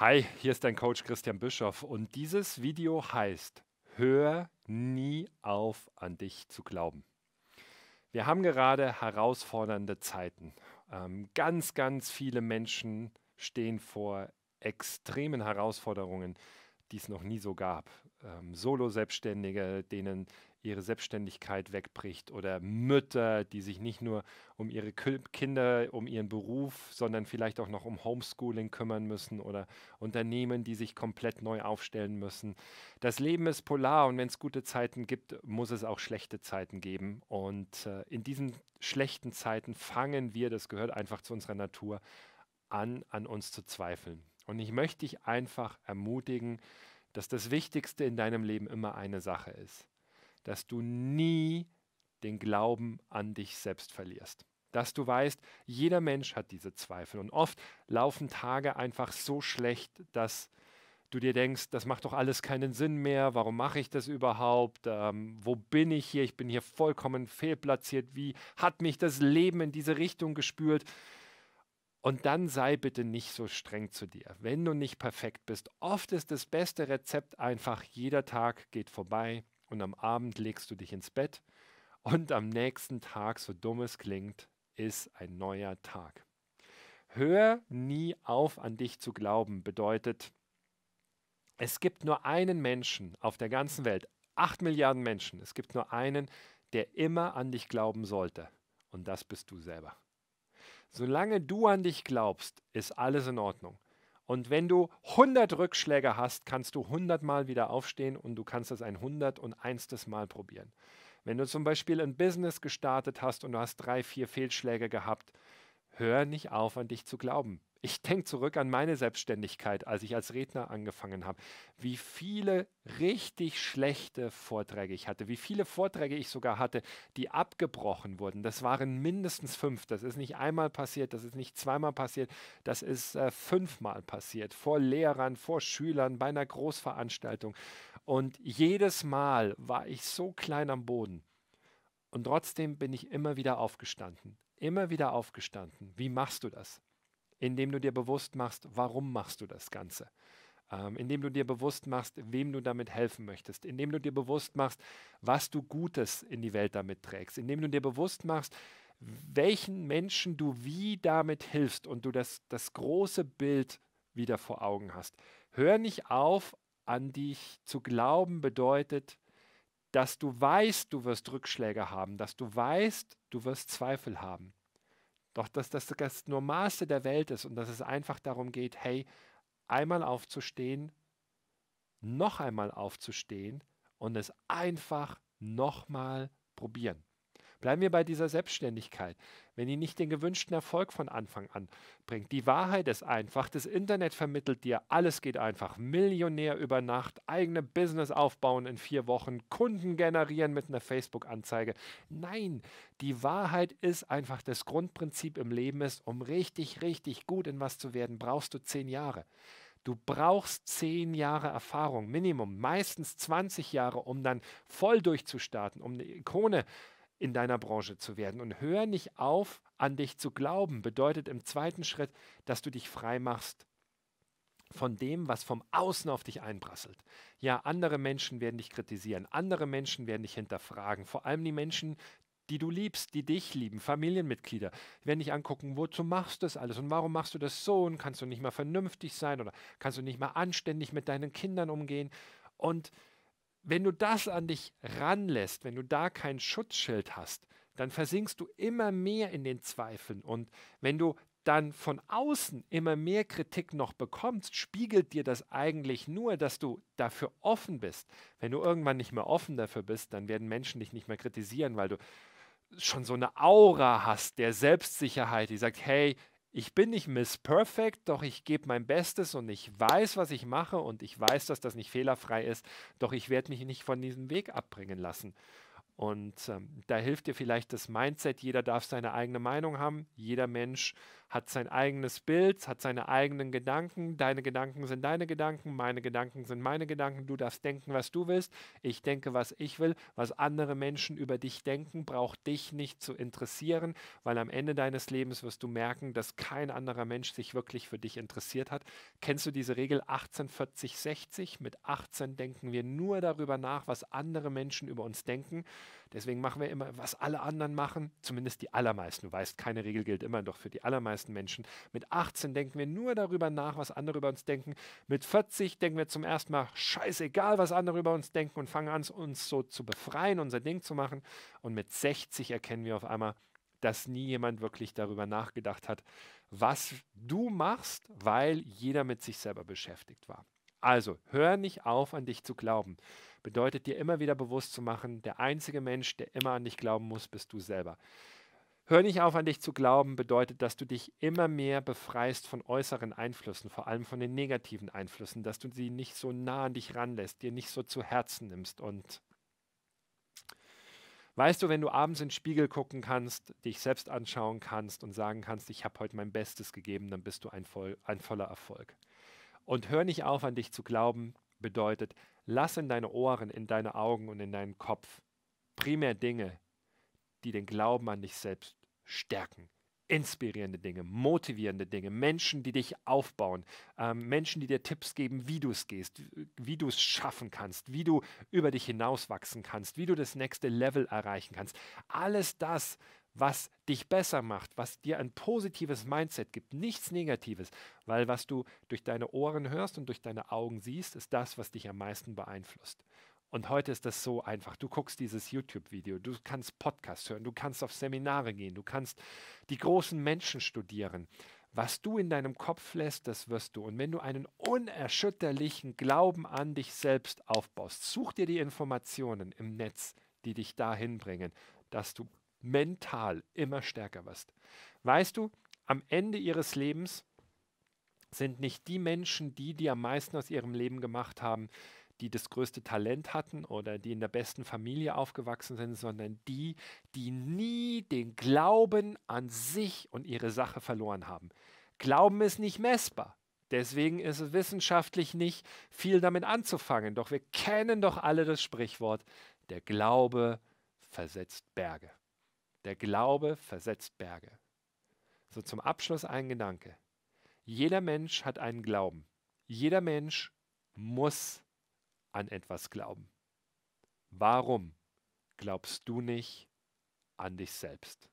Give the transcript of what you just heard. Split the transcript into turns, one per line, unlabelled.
Hi, hier ist dein Coach Christian Bischoff und dieses Video heißt Hör nie auf, an dich zu glauben. Wir haben gerade herausfordernde Zeiten. Ähm, ganz, ganz viele Menschen stehen vor extremen Herausforderungen, die es noch nie so gab. Ähm, Solo-Selbstständige, denen ihre Selbstständigkeit wegbricht oder Mütter, die sich nicht nur um ihre Kinder, um ihren Beruf, sondern vielleicht auch noch um Homeschooling kümmern müssen oder Unternehmen, die sich komplett neu aufstellen müssen. Das Leben ist polar und wenn es gute Zeiten gibt, muss es auch schlechte Zeiten geben. Und äh, in diesen schlechten Zeiten fangen wir, das gehört einfach zu unserer Natur, an, an uns zu zweifeln. Und ich möchte dich einfach ermutigen, dass das Wichtigste in deinem Leben immer eine Sache ist dass du nie den Glauben an dich selbst verlierst. Dass du weißt, jeder Mensch hat diese Zweifel und oft laufen Tage einfach so schlecht, dass du dir denkst, das macht doch alles keinen Sinn mehr, warum mache ich das überhaupt, ähm, wo bin ich hier, ich bin hier vollkommen fehlplatziert, wie hat mich das Leben in diese Richtung gespült. Und dann sei bitte nicht so streng zu dir, wenn du nicht perfekt bist. Oft ist das beste Rezept einfach, jeder Tag geht vorbei, und am Abend legst du dich ins Bett und am nächsten Tag, so dumm es klingt, ist ein neuer Tag. Hör nie auf, an dich zu glauben, bedeutet, es gibt nur einen Menschen auf der ganzen Welt, acht Milliarden Menschen, es gibt nur einen, der immer an dich glauben sollte. Und das bist du selber. Solange du an dich glaubst, ist alles in Ordnung. Und wenn du 100 Rückschläge hast, kannst du 100 Mal wieder aufstehen und du kannst es ein 101. Mal probieren. Wenn du zum Beispiel ein Business gestartet hast und du hast drei, vier Fehlschläge gehabt, hör nicht auf, an dich zu glauben. Ich denke zurück an meine Selbstständigkeit, als ich als Redner angefangen habe, wie viele richtig schlechte Vorträge ich hatte, wie viele Vorträge ich sogar hatte, die abgebrochen wurden. Das waren mindestens fünf. Das ist nicht einmal passiert, das ist nicht zweimal passiert, das ist äh, fünfmal passiert. Vor Lehrern, vor Schülern, bei einer Großveranstaltung. Und jedes Mal war ich so klein am Boden. Und trotzdem bin ich immer wieder aufgestanden. Immer wieder aufgestanden. Wie machst du das? indem du dir bewusst machst, warum machst du das Ganze. Ähm, indem du dir bewusst machst, wem du damit helfen möchtest, indem du dir bewusst machst, was du Gutes in die Welt damit trägst, indem du dir bewusst machst, welchen Menschen du wie damit hilfst und du das, das große Bild wieder vor Augen hast. Hör nicht auf, an dich zu glauben bedeutet, dass du weißt, du wirst Rückschläge haben, dass du weißt, du wirst Zweifel haben. Doch dass das das Normalste der Welt ist und dass es einfach darum geht, hey, einmal aufzustehen, noch einmal aufzustehen und es einfach nochmal probieren. Bleiben wir bei dieser Selbstständigkeit. Wenn die nicht den gewünschten Erfolg von Anfang an bringt. Die Wahrheit ist einfach, das Internet vermittelt dir, alles geht einfach. Millionär über Nacht, eigene Business aufbauen in vier Wochen, Kunden generieren mit einer Facebook-Anzeige. Nein, die Wahrheit ist einfach, das Grundprinzip im Leben ist, um richtig, richtig gut in was zu werden, brauchst du zehn Jahre. Du brauchst zehn Jahre Erfahrung, Minimum, meistens 20 Jahre, um dann voll durchzustarten, um eine Ikone zu in deiner Branche zu werden. Und hör nicht auf, an dich zu glauben, bedeutet im zweiten Schritt, dass du dich frei machst von dem, was vom Außen auf dich einprasselt. Ja, andere Menschen werden dich kritisieren, andere Menschen werden dich hinterfragen, vor allem die Menschen, die du liebst, die dich lieben, Familienmitglieder, werden dich angucken, wozu machst du das alles und warum machst du das so und kannst du nicht mal vernünftig sein oder kannst du nicht mal anständig mit deinen Kindern umgehen und wenn du das an dich ranlässt, wenn du da kein Schutzschild hast, dann versinkst du immer mehr in den Zweifeln. Und wenn du dann von außen immer mehr Kritik noch bekommst, spiegelt dir das eigentlich nur, dass du dafür offen bist. Wenn du irgendwann nicht mehr offen dafür bist, dann werden Menschen dich nicht mehr kritisieren, weil du schon so eine Aura hast der Selbstsicherheit, die sagt, hey, ich bin nicht Miss Perfect, doch ich gebe mein Bestes und ich weiß, was ich mache und ich weiß, dass das nicht fehlerfrei ist, doch ich werde mich nicht von diesem Weg abbringen lassen. Und ähm, da hilft dir vielleicht das Mindset, jeder darf seine eigene Meinung haben, jeder Mensch hat sein eigenes Bild, hat seine eigenen Gedanken. Deine Gedanken sind deine Gedanken, meine Gedanken sind meine Gedanken. Du darfst denken, was du willst. Ich denke, was ich will. Was andere Menschen über dich denken, braucht dich nicht zu interessieren, weil am Ende deines Lebens wirst du merken, dass kein anderer Mensch sich wirklich für dich interessiert hat. Kennst du diese Regel 18, 40, 60? Mit 18 denken wir nur darüber nach, was andere Menschen über uns denken. Deswegen machen wir immer, was alle anderen machen, zumindest die allermeisten. Du weißt, keine Regel gilt immer, doch für die allermeisten Menschen. Mit 18 denken wir nur darüber nach, was andere über uns denken. Mit 40 denken wir zum ersten Mal, scheißegal, was andere über uns denken und fangen an, uns so zu befreien, unser Ding zu machen. Und mit 60 erkennen wir auf einmal, dass nie jemand wirklich darüber nachgedacht hat, was du machst, weil jeder mit sich selber beschäftigt war. Also, hör nicht auf, an dich zu glauben. Bedeutet dir immer wieder bewusst zu machen, der einzige Mensch, der immer an dich glauben muss, bist du selber. Hör nicht auf, an dich zu glauben, bedeutet, dass du dich immer mehr befreist von äußeren Einflüssen, vor allem von den negativen Einflüssen, dass du sie nicht so nah an dich ranlässt, dir nicht so zu Herzen nimmst. Und weißt du, wenn du abends in den Spiegel gucken kannst, dich selbst anschauen kannst und sagen kannst, ich habe heute mein Bestes gegeben, dann bist du ein, voll, ein voller Erfolg. Und hör nicht auf, an dich zu glauben, bedeutet, lass in deine Ohren, in deine Augen und in deinen Kopf primär Dinge, die den Glauben an dich selbst stärken. Inspirierende Dinge, motivierende Dinge, Menschen, die dich aufbauen, ähm, Menschen, die dir Tipps geben, wie du es gehst, wie du es schaffen kannst, wie du über dich hinauswachsen kannst, wie du das nächste Level erreichen kannst. Alles das was dich besser macht, was dir ein positives Mindset gibt, nichts Negatives, weil was du durch deine Ohren hörst und durch deine Augen siehst, ist das, was dich am meisten beeinflusst. Und heute ist das so einfach. Du guckst dieses YouTube-Video, du kannst Podcasts hören, du kannst auf Seminare gehen, du kannst die großen Menschen studieren. Was du in deinem Kopf lässt, das wirst du. Und wenn du einen unerschütterlichen Glauben an dich selbst aufbaust, such dir die Informationen im Netz, die dich dahin bringen, dass du mental immer stärker wirst. Weißt du, am Ende ihres Lebens sind nicht die Menschen die, die am meisten aus ihrem Leben gemacht haben, die das größte Talent hatten oder die in der besten Familie aufgewachsen sind, sondern die, die nie den Glauben an sich und ihre Sache verloren haben. Glauben ist nicht messbar. Deswegen ist es wissenschaftlich nicht viel damit anzufangen. Doch wir kennen doch alle das Sprichwort, der Glaube versetzt Berge. Der Glaube versetzt Berge. So zum Abschluss ein Gedanke. Jeder Mensch hat einen Glauben. Jeder Mensch muss an etwas glauben. Warum glaubst du nicht an dich selbst?